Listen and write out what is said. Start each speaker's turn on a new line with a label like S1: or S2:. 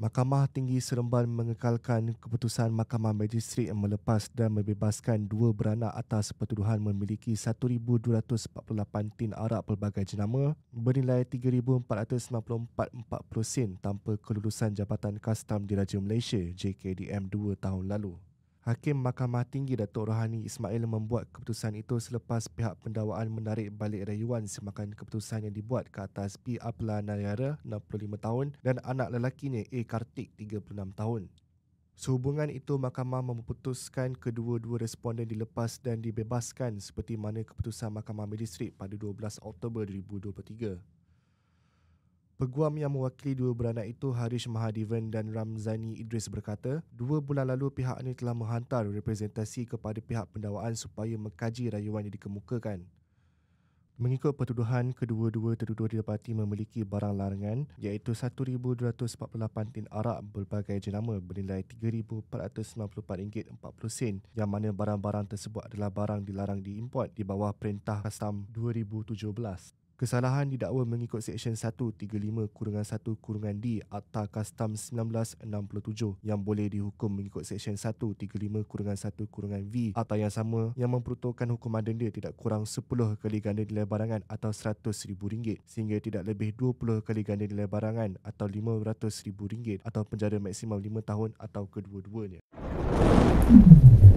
S1: Mahkamah Tinggi Seremban mengekalkan keputusan Mahkamah Magistrik yang melepas dan membebaskan dua beranak atas pertuduhan memiliki 1,248 tin arak pelbagai jenama bernilai 3,494.40 sen tanpa kelulusan Jabatan Kastam Diraja Malaysia JKDM 2 tahun lalu. Hakim Mahkamah Tinggi Datuk Rohani Ismail membuat keputusan itu selepas pihak pendawaan menarik balik rayuan semakan keputusan yang dibuat ke atas P. Apla Nayara, 65 tahun dan anak lelakinya A. Kartik, 36 tahun. Sehubungan itu, mahkamah memutuskan kedua-dua responden dilepas dan dibebaskan seperti mana keputusan Mahkamah Magistrik pada 12 Oktober 2023. Peguam yang mewakili dua beranak itu Harish Mahadevan dan Ramzani Idris berkata, dua bulan lalu pihak ini telah menghantar representasi kepada pihak pendawaan supaya mengkaji rayuan yang dikemukakan. Mengikut pertuduhan, kedua-dua terduduh didapati memiliki barang larangan iaitu 1,248 tin arak berbagai jenama bernilai RM3,494.40 sen yang mana barang-barang tersebut adalah barang dilarang diimport di bawah Perintah Kastam 2017. Kesalahan didakwa mengikut Seksyen 135 1 kurungan D Akta Kastam 1967 yang boleh dihukum mengikut Seksyen 135 1 kurungan V Akta yang sama yang memperuntukkan hukuman denda tidak kurang 10 kali ganda nilai barangan atau RM100,000 sehingga tidak lebih 20 kali ganda nilai barangan atau RM500,000 atau penjara maksimum 5 tahun atau kedua-duanya. Thank you.